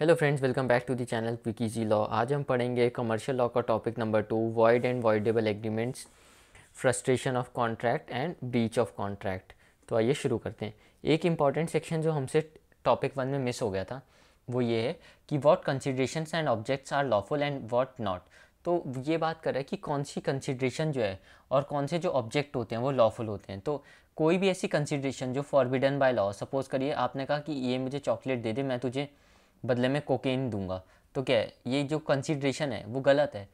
Hello friends welcome back to the channel क्विकीजी law आज हम पढ़ेंगे कमर्शियल लॉ का topic number two void and voidable agreements frustration of contract and breach of contract तो आइए शुरू करते हैं एक इम्पॉर्टेंट सेक्शन जो हमसे टॉपिक वन में मिस हो गया था वो ये है कि what consideration and objects are lawful and what not तो ये बात कर रहा है कि कौन सी कंसिड्रेशन जो है और कौन से जो ऑब्जेक्ट होते हैं वो लॉफुल होते हैं तो कोई भी ऐसी कंसिड्रेशन जो फॉरबिडन बाय लॉ सपोज करिए आपने कहा कि ये मुझे चॉकलेट दे दे मैं तुझे बदले में कोकेन दूंगा तो क्या है ये जो कंसिड्रेशन है वो गलत है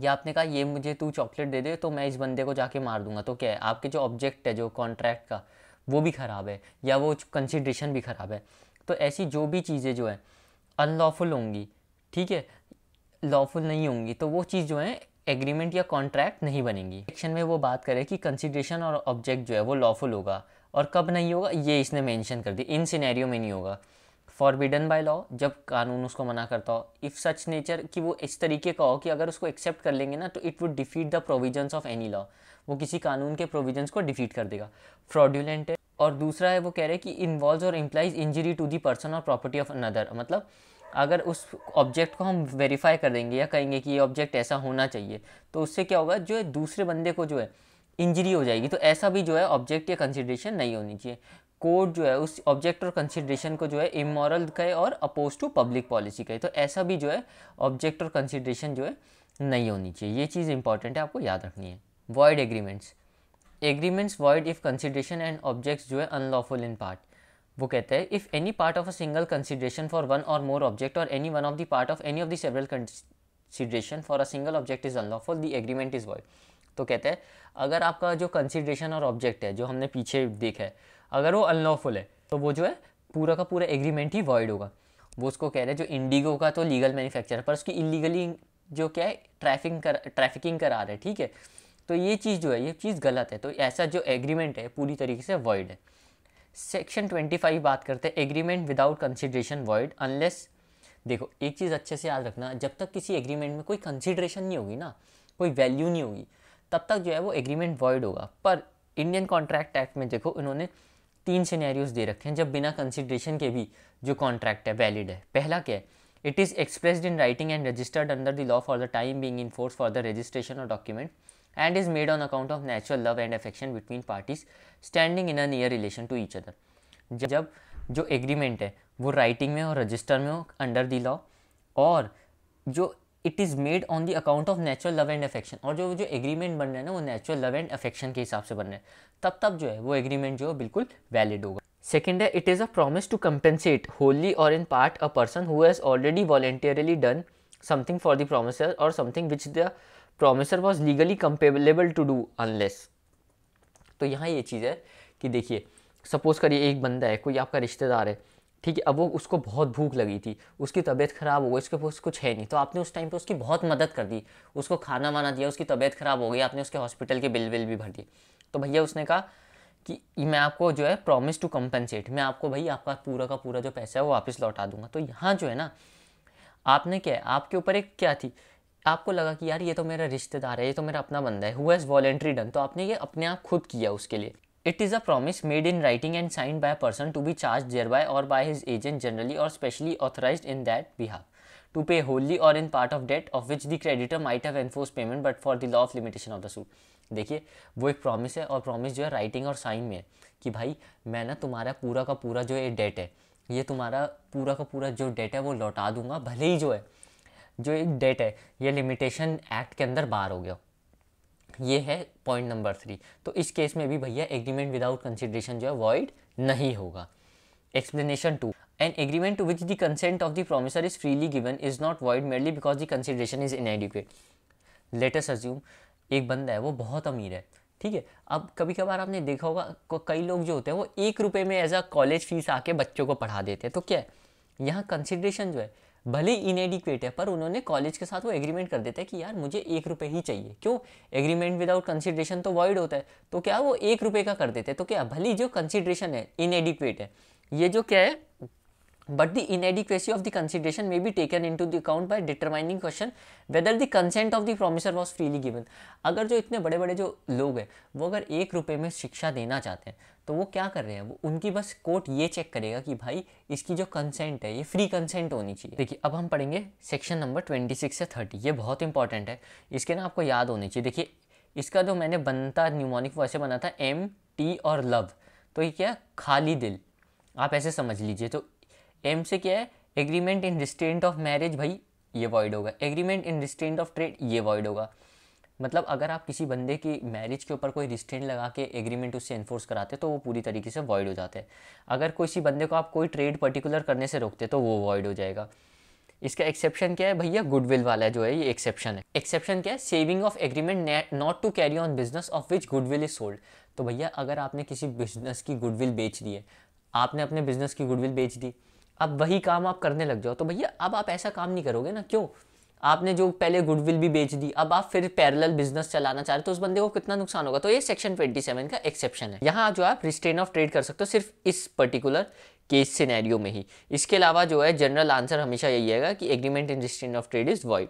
या आपने कहा ये मुझे तू चॉकलेट दे दे तो मैं इस बंदे को जाके मार दूंगा तो क्या है आपके जो ऑब्जेक्ट है जो कॉन्ट्रैक्ट का वो भी ख़राब है या वो कंसिड्रेशन भी ख़राब है तो ऐसी जो भी चीज़ें जो हैं अनलॉफुल होंगी ठीक है लॉफुल नहीं होंगी तो वो चीज़ जो है एग्रीमेंट या कॉन्ट्रैक्ट नहीं बनेंगी सेक्शन में वो बात करें कि कंसिड्रेशन और ऑब्जेक्ट जो है वो लॉफुल होगा और कब नहीं होगा ये इसने मेंशन कर दी इन सिनेरियो में नहीं होगा फॉरबिडन बाय लॉ जब कानून उसको मना करता हो इफ़ सच नेचर कि वो इस तरीके का हो कि अगर उसको एक्सेप्ट कर लेंगे ना तो it would defeat the provisions of any law वो किसी कानून के प्रोविजंस को डिफीट कर देगा फ्रॉडुलेंट है और दूसरा है वो कह रहे हैं कि इन्वॉल्व और implies injury to the person और प्रॉपर्टी ऑफ अनदर मतलब अगर उस ऑब्जेक्ट को हम वेरीफाई कर देंगे या कहेंगे कि ये ऑब्जेक्ट ऐसा होना चाहिए तो उससे क्या होगा जो है दूसरे बंदे को जो है इंजरी हो जाएगी तो ऐसा भी जो है ऑब्जेक्ट या कंसिडरेशन नहीं होनी चाहिए कोड जो है उस ऑब्जेक्ट और कंसिड्रेशन को जो है इमोरल कहे और अपोज टू पब्लिक पॉलिसी कहे तो ऐसा भी जो है ऑब्जेक्ट और कंसिड्रेशन जो है नहीं होनी चाहिए ये चीज़ इंपॉर्टेंट है आपको याद रखनी है void agreements agreements void if consideration and objects जो है अनलॉफुल इन पार्ट वो कहते हैं if any part of a single consideration for one और मोर ऑब्जेक्ट और any one of the part of any of the several consideration for a single object is unlawful the agreement is void तो कहते हैं अगर आपका जो consideration और object है जो हमने पीछे देखा है अगर वो अनलॉफुल है तो वो जो है पूरा का पूरा एग्रीमेंट ही वॉइड होगा वो उसको कह रहे हैं जो इंडिगो का तो लीगल मैन्युफैक्चर पर उसकी इलीगली जो क्या है ट्रैफिंग कर ट्रैफिकिंग करा रहे ठीक है तो ये चीज़ जो है ये चीज़ गलत है तो ऐसा जो एग्रीमेंट है पूरी तरीके से वॉइड है सेक्शन ट्वेंटी फाइव बात करते हैं agreement without consideration void unless देखो एक चीज़ अच्छे से याद रखना जब तक किसी एग्रीमेंट में कोई कंसिड्रेशन नहीं होगी ना कोई वैल्यू नहीं होगी तब तक जो है वो एग्रीमेंट वॉइड होगा पर इंडियन कॉन्ट्रैक्ट एक्ट में देखो इन्होंने तीन सिनेरियोज दे रखे हैं जब बिना कंसिड्रेशन के भी जो कॉन्ट्रैक्ट है वैलिड है पहला क्या है it is expressed in writing and registered under the law for the time being in force for the registration of document and is made on account of natural love and affection between parties standing in a near relation to each other जब जो agreement है वो writing में हो register में हो under the law और जो it is made on the account of natural love and affection और जो जो एग्रीमेंट बन रहे हैं ना वो नेचुरल लव एंड अफेक्शन के हिसाब से बन रहे हैं तब तब जो है वो एग्रीमेंट जो है बिल्कुल वैलिड होगा सेकेंड है it is a promise to compensate wholly और in part a person who has already voluntarily done something for the promisor और something which the promisor was legally compellable to do unless तो यहाँ ये चीज़ है कि देखिए suppose करिए एक बंदा है कोई आपका रिश्तेदार है ठीक है अब वो उसको बहुत भूख लगी थी उसकी तबीयत ख़राब हो गई उसके पास कुछ है नहीं तो आपने उस टाइम पे उसकी बहुत मदद कर दी उसको खाना वाना दिया उसकी तबीयत ख़राब हो गई आपने उसके हॉस्पिटल के बिल विल भी भर दिए तो भैया उसने कहा कि मैं आपको जो है प्रॉमिस टू कंपनसेट मैं आपको भाई आपका पूरा का पूरा जो पैसा है वो वापस लौटा दूंगा तो यहाँ जो है ना आपने क्या है आपके ऊपर एक क्या थी आपको लगा कि यार ये तो मेरा रिश्तेदार है ये तो मेरा अपना बंदा है हु हैज़ वॉलेंट्री डन तो आपने ये अपने आप खुद किया उसके लिए it is a promise made in writing and sign by person to be charge जेयर बाय और बाय हिज एजेंट जनरली और specially authorise in that behalf to pay wholly और in part of debt of which the creditor might have enforce payment but for the law of limitation of the suit देखिए वो एक promise है और promise जो है writing और sign में है कि भाई मैं ना तुम्हारा पूरा का पूरा जो ये डेट है ये तुम्हारा पूरा का पूरा जो डेट है वो लौटा दूंगा भले ही जो है जो एक डेट है ये लिमिटेशन एक्ट के अंदर बाहर हो गया ये है पॉइंट नंबर थ्री तो इस केस में भी भैया एग्रीमेंट विदाउट कंसिडरेशन जो है वॉइड नहीं होगा explanation two an agreement to which the consent of the promisor is freely given is not void merely because the consideration is in let let's assume एक बंदा है वो बहुत अमीर है ठीक है अब कभी कभार आपने देखा होगा कई लोग जो होते हैं वो एक रुपये में एज अ कॉलेज फीस आके बच्चों को पढ़ा देते हैं तो क्या है यहाँ कंसिडरेशन जो है भले ही इनएडिक्वेट है पर उन्होंने कॉलेज के साथ वो एग्रीमेंट कर देता है कि यार मुझे एक रुपये ही चाहिए क्यों एग्रीमेंट विदाउट कंसिड्रेशन तो वॉइड होता है तो क्या वो एक रुपये का कर देते हैं तो क्या भले जो कंसिड्रेशन है इनएडिक्वेट है ये जो क्या है but the inadequacy of the consideration may be taken into the account by determining question whether the consent of the promiser was freely given अगर जो इतने बड़े बड़े जो लोग हैं वो अगर एक रुपये में शिक्षा देना चाहते हैं तो वो क्या कर रहे हैं वो उनकी बस कोर्ट ये चेक करेगा कि भाई इसकी जो कंसेंट है ये फ्री कंसेंट होनी चाहिए देखिए अब हम पढ़ेंगे सेक्शन नंबर ट्वेंटी सिक्स से थर्टी ये बहुत इंपॉर्टेंट है इसके ना आपको याद होनी चाहिए देखिए इसका जो मैंने बनता न्यूमोनिक वो ऐसे बना था एम टी और लव तो ये क्या खाली दिल आप ऐसे समझ लीजिए तो एम से क्या है agreement in restraint of marriage भाई ये वॉइड होगा agreement in restraint of trade ये वॉइड होगा मतलब अगर आप किसी बंदे की मैरिज के ऊपर कोई रिस्टेंट लगा के एग्रीमेंट उससे इन्फोर्स कराते तो वो पूरी तरीके से वॉइड हो जाते हैं अगर किसी बंदे को आप कोई ट्रेड पर्टिकुलर करने से रोकते तो वो वॉइड हो जाएगा इसका एक्सेप्शन क्या है भैया गुडविल वाला जो है ये एक्सेप्शन है एक्सेप्शन क्या है saving of agreement not to carry on business of which goodwill is sold तो भैया अगर आपने किसी बिजनेस की गुडविल बेच दी है आपने अपने बिजनेस की गुडविल बेच दी अब वही काम आप करने लग जाओ तो भैया अब आप ऐसा काम नहीं करोगे ना क्यों आपने जो पहले गुडविल भी बेच दी अब आप फिर पैरेलल बिजनेस चलाना चाह रहे तो उस बंदे को कितना नुकसान होगा तो ये सेक्शन 27 का एक्सेप्शन है यहाँ जो आप रिस्ट्रेन ऑफ ट्रेड कर सकते हो सिर्फ इस पर्टिकुलर केस सिनेरियो में ही इसके अलावा जो है जनरल आंसर हमेशा यही है कि agreement in restraint of trade is void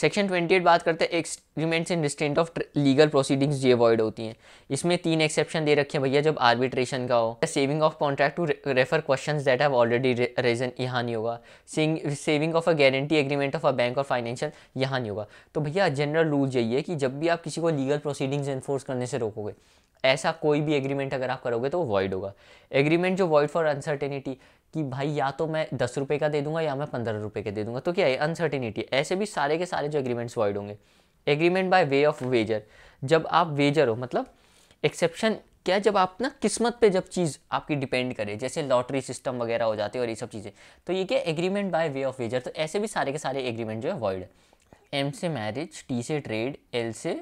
section twenty बात करते हैं disagreements in restraint of legal proceedings ये अवॉइड होती हैं इसमें तीन एक्सेप्शन दे रखे हैं भैया जब आर्बिट्रेशन का हो saving of contract to refer question that have already arisen यहाँ नहीं होगा saving of a guarantee agreement of a bank और फाइनेंशियल यहाँ नहीं होगा तो भैया जनरल रूल यही है कि जब भी आप किसी को लीगल प्रोसीडिंग्स इन्फोर्स करने से रोकोगे ऐसा कोई भी एग्रीमेंट अगर आप करोगे तो वो वॉइड होगा एग्रीमेंट जो वॉइड फॉर अनसर्टेनिटी कि भाई या तो मैं दस रुपये का दे दूंगा या मैं पंद्रह रुपये के दे दूंगा तो क्या है अनसर्टेनिटी ऐसे भी सारे के सारे जो एग्रीमेंट्स वॉइड होंगे agreement by way of wager जब आप वेजर हो मतलब एक्सेप्शन क्या जब आप ना किस्मत पे जब चीज़ आपकी डिपेंड करे जैसे लॉटरी सिस्टम वगैरह हो जाते हैं और ये सब चीज़ें तो ये क्या agreement by way of wager तो ऐसे भी सारे के सारे एग्रीमेंट जो है वॉइड है एम से मैरिज टी से ट्रेड एल से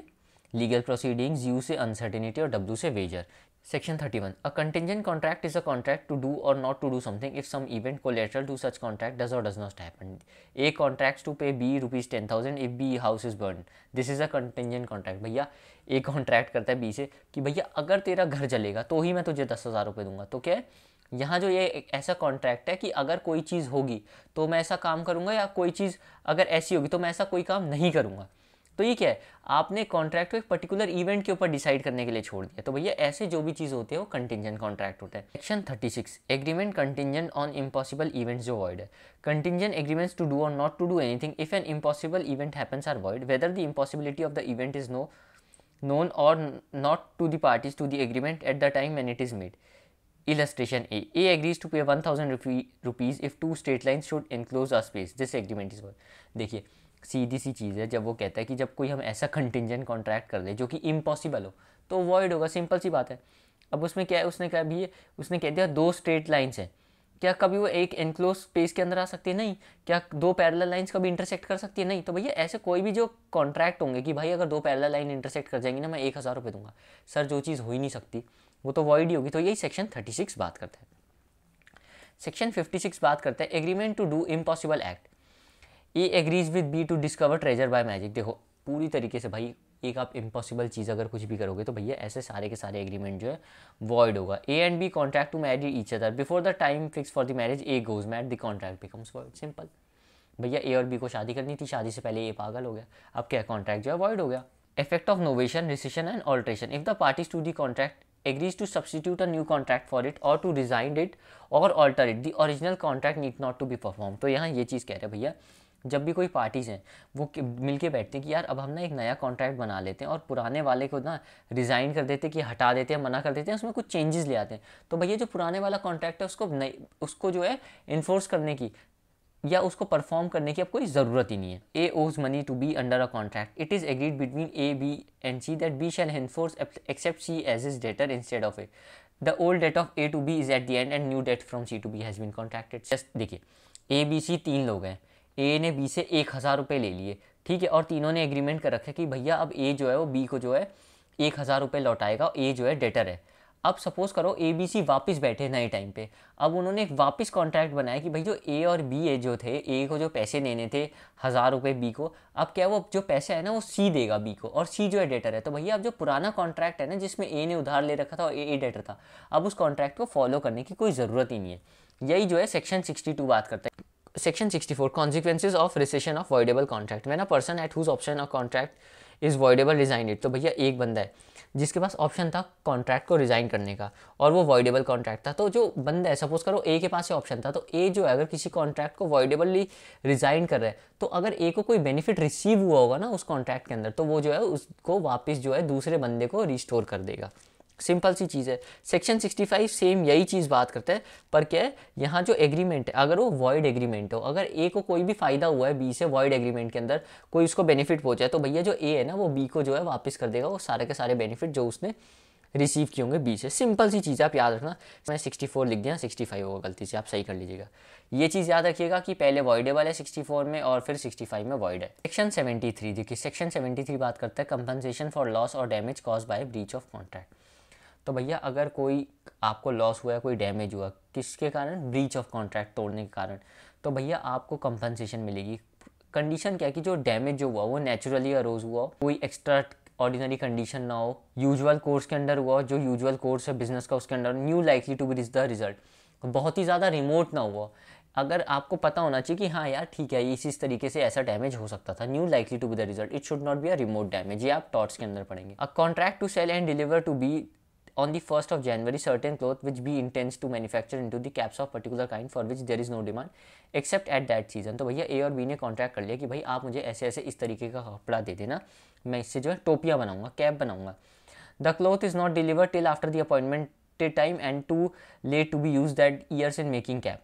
लीगल प्रोसीडिंग्स यू से अनसर्टिनिटी और डब्ल्यू से wager section thirty one a contingent contract is a contract to do और not to do something if some event collateral to such contract does और does not happen A contract to pay B rupees ten thousand if B house is burn this is a contingent contract भैया A contract करता है B से कि भैया अगर तेरा घर जलेगा तो ही मैं तुझे दस हज़ार रुपये दूंगा तो क्या यहाँ जो ये ऐसा कॉन्ट्रैक्ट है कि अगर कोई चीज़ होगी तो मैं ऐसा काम करूँगा या कोई चीज़ अगर ऐसी होगी तो मैं ऐसा कोई काम नहीं करूँगा तो ये क्या है आपने कॉन्ट्रैक्ट को एक पर्टिकुलर इवेंट के ऊपर डिसाइड करने के लिए छोड़ दिया तो भैया ऐसे जो भी चीज़ होती है वो कंटिजेंट कॉन्ट्रैक्ट होता है section 36 agreement contingent on impossible events जो वॉइड है कंटिजेंट एग्रीमेंट्स टू डू और not to do anything if an impossible event happens are void whether the impossibility of the event is no known or not to the parties to the agreement at the time when it is made a a agrees to pay one thousand rupees if two straight line should enclose a space this agreement is one देखिए सीधी सी चीज़ है जब वो कहता है कि जब कोई हम ऐसा कंटिजेंट कॉन्ट्रैक्ट कर दे जो कि इम्पॉसिबल हो तो अवॉइड होगा सिंपल सी बात है अब उसमें क्या है उसने कहा भी उसने कह दिया दो स्ट्रेट लाइन्स हैं क्या कभी वो एक एनक्लोज स्पेस के अंदर आ सकती है नहीं क्या दो पैरल लाइन्स कभी इंटरसेक्ट कर सकती है नहीं तो भैया ऐसे कोई भी जो कॉन्ट्रैक्ट होंगे कि भाई अगर दो पैरल लाइन इंटरसेक्ट कर जाएंगी ना मैं एक हज़ार रुपये दूंगा सर जो चीज़ हो ही नहीं सकती वो तो वॉइड ही होगी तो यही सेक्शन थर्टी सिक्स बात करता है सेक्शन फिफ्टी सिक्स बात करता है agreement to do impossible act A agrees with B to discover treasure by magic देखो पूरी तरीके से भाई एक आप इम्पॉसिबल चीज़ अगर कुछ भी करोगे तो भैया ऐसे सारे के सारे एग्रीमेंट जो है वॉइड होगा A and B contract to marry each other before the time fix for the marriage A goes mad the contract becomes void simple भैया ए और बी को शादी करनी थी शादी से पहले ए पागल हो गया अब क्या कॉन्ट्रैक्ट जो है वॉइड हो गया effect of novation rescission and alteration if the parties to the contract agrees to substitute a new contract for it or to resign it or alter it the original contract need not to be perform तो यहाँ ये चीज़ कह रहे हैं भैया जब भी कोई पार्टीज़ हैं वो के बैठते हैं कि यार अब हम ना एक नया कॉन्ट्रैक्ट बना लेते हैं और पुराने वाले को ना रिज़ाइन कर देते हैं कि हटा देते हैं मना कर देते हैं उसमें कुछ चेंजेस ले आते हैं तो भैया जो पुराने वाला कॉन्ट्रैक्ट है उसको नई उसको जो है इन्फोर्स करने की या उसको परफॉर्म करने की अब कोई ज़रूरत ही नहीं है A owes money to B under a contract it is agreed between A B and C that B shall enforce accept C as is debtor instead of A the old debt of A to B is at the end and new debt from C to B has been contracted just देखिए A B C तीन लोग हैं ए ने B से एक हज़ार रुपये ले लिए ठीक है और तीनों ने एग्रीमेंट कर रखा कि भैया अब ए जो है वो बी को जो है एक हज़ार रुपये लौटाएगा ए जो है डेटर है अब सपोज़ करो ए बी सी वापस बैठे नए टाइम पे अब उन्होंने एक वापस कॉन्ट्रैक्ट बनाया कि भाई जो ए और बी ए जो थे ए को जो पैसे देने थे हज़ार रुपये बी को अब क्या वो जो पैसे है ना वो सी देगा बी को और सी जो है डेटर है तो भैया अब जो पुराना कॉन्ट्रैक्ट है ना जिसमें ए ने उधार ले रखा था और ए ए डेटर था अब उस कॉन्ट्रैक्ट को फॉलो करने की कोई ज़रूरत ही नहीं है यही जो है सेक्शन सिक्सटी बात करता है sixty 64 consequences of rescission of voidable contract When a person at whose option of contract is voidable resign it तो भैया एक बंदा है जिसके पास ऑप्शन था कॉन्ट्रैक्ट को रिज़ाइन करने का और वो वॉइडेबल कॉन्ट्रैक्ट था तो जो बंदा है सपोज करो ए के पास ये ऑप्शन था तो ए जो है अगर किसी कॉन्ट्रैक्ट को वॉइडेबली रिज़ाइन कर रहा है तो अगर ए को कोई बेनिफिट रिसीव हुआ होगा ना उस कॉन्ट्रैक्ट के अंदर तो वो जो है उसको वापस जो है दूसरे बंदे को रिस्टोर कर देगा सिंपल सी चीज़ है सेक्शन 65 सेम यही चीज़ बात करता है पर क्या है यहाँ जो एग्रीमेंट है अगर वो वॉइड एग्रीमेंट हो अगर ए को कोई भी फ़ायदा हुआ है बी से वॉइड एग्रीमेंट के अंदर कोई उसको बेनिफिट पहुँचा है तो भैया जो ए है ना वो बी को जो है वापस कर देगा वो सारे के सारे बेनिफिट जो उसने रिसीव किए होंगे बी से सिंपल सी चीज़ है आप याद रखना मैं 64 लिख दिया 65 होगा गलती से आप सही कर लीजिएगा ये चीज़ याद रखिएगा कि पहले वॉइडेबल है 64 में और फिर 65 में वॉइड है सेक्शन 73 देखिए सेक्शन 73 बात करता है compensation for loss or damage cause by breach of contract तो भैया अगर कोई आपको लॉस हुआ है कोई डैमेज हुआ किसके कारण ब्रीच ऑफ कॉन्ट्रैक्ट तोड़ने के कारण तो भैया आपको कंपनसेशन मिलेगी कंडीशन क्या है कि जो डैमेज जो हुआ वो नेचुरली अरोज हुआ कोई एक्स्ट्रा ऑर्डिनरी कंडीशन ना हो यूजुअल कोर्स के अंडर हुआ जो यूजुअल कोर्स है बिजनेस का उसके under knew likely to be the result बहुत ही ज़्यादा रिमोट ना हुआ अगर आपको पता होना चाहिए कि हाँ यार ठीक है इसी तरीके से ऐसा डैमेज हो सकता था knew likely to be the result it should not be a remote damage ये आप टॉर्च के अंदर पढ़ेंगे a contract to sell and deliver to B On the 1st of January, certain cloth which B intends to manufacture into the caps of particular kind for which there is no demand except at that season. तो भैया A और B ने contract कर लिया कि भाई आप मुझे ऐसे ऐसे इस तरीके का कपड़ा दे देना मैं इससे जो है टोपियाँ बनाऊँगा कैप बनाऊँगा the cloth is not deliver till after the appointment time and too late to be used that years in making cap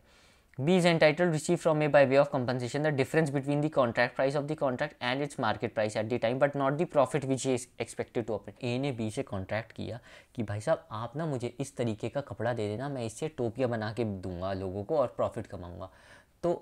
B is entitled to receive from A by way of compensation the difference between the contract price of the contract and its market price at the time but not the profit which he is expected to operate. A ने B से contract किया कि भाई साहब आप ना मुझे इस तरीके का कपड़ा दे देना मैं इससे टोपियाँ बना के दूंगा लोगों को और profit कमाऊंगा तो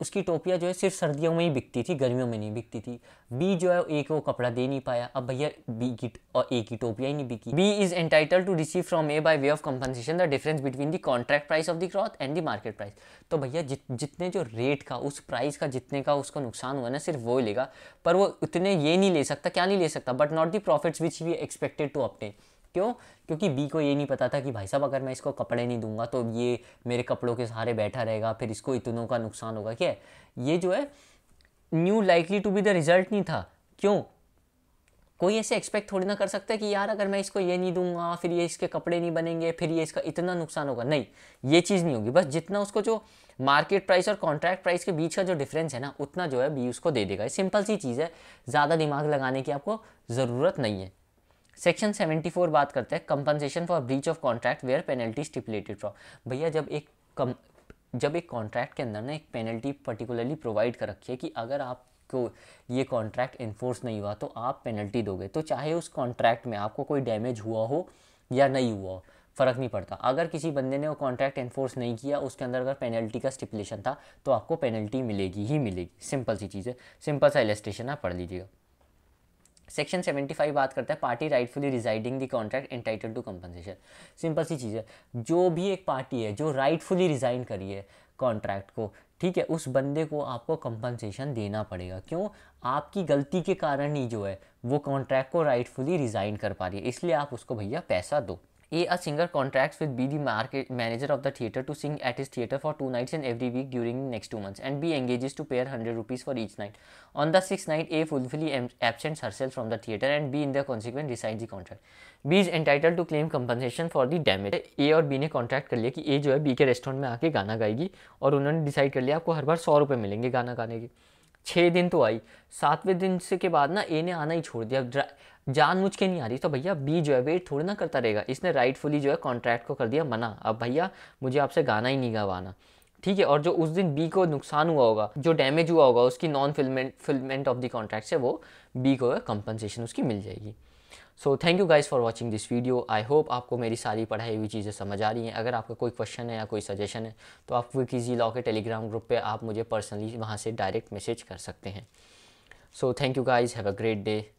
उसकी टोपियाँ जो है सिर्फ सर्दियों में ही बिकती थी गर्मियों में नहीं बिकती थी बी जो है ए को कपड़ा दे नहीं पाया अब भैया बी की और ए की टोपियाँ ही नहीं बिकी B is entitle to receive from A by way of compensation the difference between the contract price of the cloth and the market price तो भैया जित जितने जो रेट का उस प्राइस का जितने का उसको नुकसान हुआ ना सिर्फ वो ही लेगा पर वो उतने ये नहीं ले सकता क्या नहीं ले सकता but not the profits which we expected to obtain क्यों क्योंकि बी को ये नहीं पता था कि भाई साहब अगर मैं इसको कपड़े नहीं दूंगा तो ये मेरे कपड़ों के सहारे बैठा रहेगा फिर इसको इतनों का नुकसान होगा क्या ये जो है knew likely to be the result नहीं था क्यों कोई ऐसे एक्सपेक्ट थोड़ी ना कर सकता है कि यार अगर मैं इसको ये नहीं दूंगा फिर ये इसके कपड़े नहीं बनेंगे फिर ये इसका इतना नुकसान होगा नहीं ये चीज़ नहीं होगी बस जितना उसको जो मार्केट प्राइस और कॉन्ट्रैक्ट प्राइस के बीच का जो डिफरेंस है ना उतना जो है बी उसको दे देगा सिंपल सी चीज़ है ज़्यादा दिमाग लगाने की आपको ज़रूरत नहीं है सेक्शन 74 बात करते हैं compensation for breach of contract where penalty stipulated from भैया जब एक कम जब एक कॉन्ट्रैक्ट के अंदर ना एक पेनल्टी पर्टिकुलरली प्रोवाइड कर रखी है कि अगर आप को ये कॉन्ट्रैक्ट इन्फोर्स नहीं हुआ तो आप पेनल्टी दोगे तो चाहे उस कॉन्ट्रैक्ट में आपको कोई डैमेज हुआ हो या नहीं हुआ हो फ़र्क नहीं पड़ता अगर किसी बंदे ने वो कॉन्ट्रैक्ट इन्फोर्स नहीं किया उसके अंदर अगर पेनल्टी का स्टिपुलेशन था तो आपको पेनल्टी मिलेगी ही मिलेगी सिंपल सी चीज़ है सिंपल सा एलिस्ट्रेशन आप पढ़ लीजिएगा सेक्शन 75 बात करता है party rightfully rescinding the contract entitle to compensation simple सी चीज़ है जो भी एक पार्टी है जो राइटफुली रिजाइन करी है कॉन्ट्रैक्ट को ठीक है उस बंदे को आपको कंपनसेशन देना पड़ेगा क्यों आपकी गलती के कारण ही जो है वो कॉन्ट्रैक्ट को राइटफुली रिज़ाइन कर पा रही है इसलिए आप उसको भैया पैसा दो A a singer contract with B the market manager of the theatre to sing at his theatre for two nights and every week during next two months and B engages to pay a hundred rupees for each night on the six night A wilfully absent herself from the theatre and B in the consequent decide the contract B is entitle to claim compensation for the damage ए और B ने contract कर लिया कि ए जो है B के restaurant में आके गाना गाएगी और उन्होंने डिसाइड कर लिया आपको हर बार सौ रुपये मिलेंगे गाना गाने के छः दिन तो आई सातवें दिन से के बाद ना ए ने आना ही छोड़ दिया जान मुझ के नहीं आ रही तो भैया बी जो है वेट थोड़ी ना करता रहेगा इसने राइटफुली जो है कॉन्ट्रैक्ट को कर दिया मना अब भैया मुझे आपसे गाना ही नहीं गवाना ठीक है और जो उस दिन बी को नुकसान हुआ होगा जो डैमेज हुआ होगा उसकी non fulfilment fulfilment of the contract से वो बी को कंपनसेशन उसकी मिल जाएगी so thank you guys for watching this video I hope आपको मेरी सारी पढ़ाई हुई चीज़ें समझ आ रही हैं अगर आपका कोई क्वेश्चन है या कोई सजेशन है तो आप किसी लॉ के टेलीग्राम ग्रुप पे आप मुझे पर्सनली वहाँ से डायरेक्ट मैसेज कर सकते हैं so thank you guys have a great day